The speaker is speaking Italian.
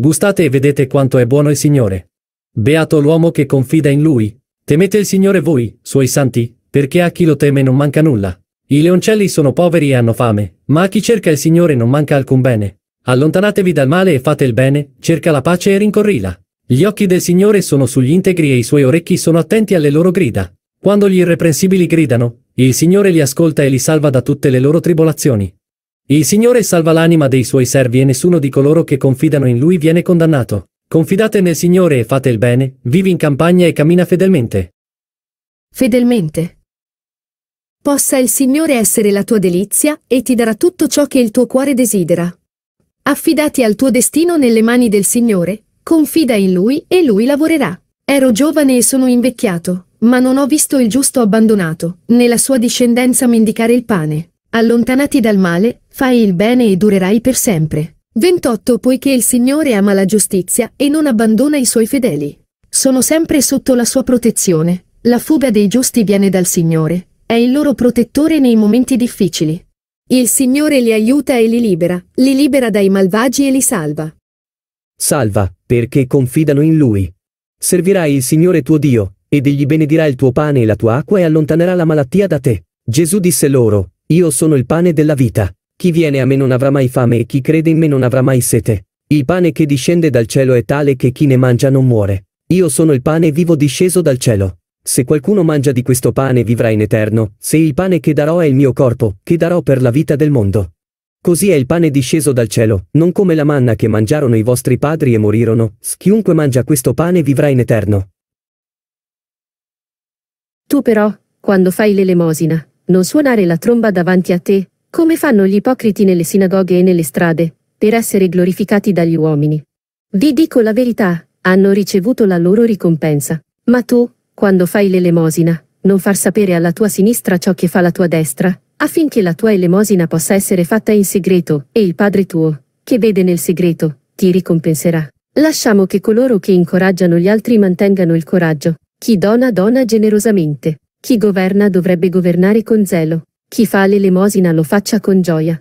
Gustate e vedete quanto è buono il Signore. Beato l'uomo che confida in Lui. Temete il Signore voi, Suoi santi, perché a chi lo teme non manca nulla. I leoncelli sono poveri e hanno fame, ma a chi cerca il Signore non manca alcun bene. Allontanatevi dal male e fate il bene, cerca la pace e rincorrila. Gli occhi del Signore sono sugli integri e i suoi orecchi sono attenti alle loro grida. Quando gli irreprensibili gridano, il Signore li ascolta e li salva da tutte le loro tribolazioni. Il Signore salva l'anima dei suoi servi e nessuno di coloro che confidano in Lui viene condannato. Confidate nel Signore e fate il bene, vivi in campagna e cammina fedelmente. Fedelmente. Possa il Signore essere la tua delizia e ti darà tutto ciò che il tuo cuore desidera. Affidati al tuo destino nelle mani del Signore, confida in Lui e Lui lavorerà. Ero giovane e sono invecchiato, ma non ho visto il giusto abbandonato, né la sua discendenza mendicare il pane. Allontanati dal male, Fai il bene e durerai per sempre. 28 Poiché il Signore ama la giustizia e non abbandona i suoi fedeli. Sono sempre sotto la sua protezione. La fuga dei giusti viene dal Signore. È il loro protettore nei momenti difficili. Il Signore li aiuta e li libera, li libera dai malvagi e li salva. Salva, perché confidano in Lui. Servirai il Signore tuo Dio, ed egli benedirà il tuo pane e la tua acqua e allontanerà la malattia da te. Gesù disse loro, Io sono il pane della vita. Chi viene a me non avrà mai fame e chi crede in me non avrà mai sete. Il pane che discende dal cielo è tale che chi ne mangia non muore. Io sono il pane vivo disceso dal cielo. Se qualcuno mangia di questo pane vivrà in eterno, se il pane che darò è il mio corpo, che darò per la vita del mondo. Così è il pane disceso dal cielo, non come la manna che mangiarono i vostri padri e morirono, chiunque mangia questo pane vivrà in eterno. Tu però, quando fai l'elemosina, non suonare la tromba davanti a te, come fanno gli ipocriti nelle sinagoghe e nelle strade, per essere glorificati dagli uomini? Vi dico la verità, hanno ricevuto la loro ricompensa. Ma tu, quando fai l'elemosina, non far sapere alla tua sinistra ciò che fa la tua destra, affinché la tua elemosina possa essere fatta in segreto, e il Padre tuo, che vede nel segreto, ti ricompenserà. Lasciamo che coloro che incoraggiano gli altri mantengano il coraggio. Chi dona dona generosamente. Chi governa dovrebbe governare con zelo. Chi fa l'elemosina lo faccia con gioia.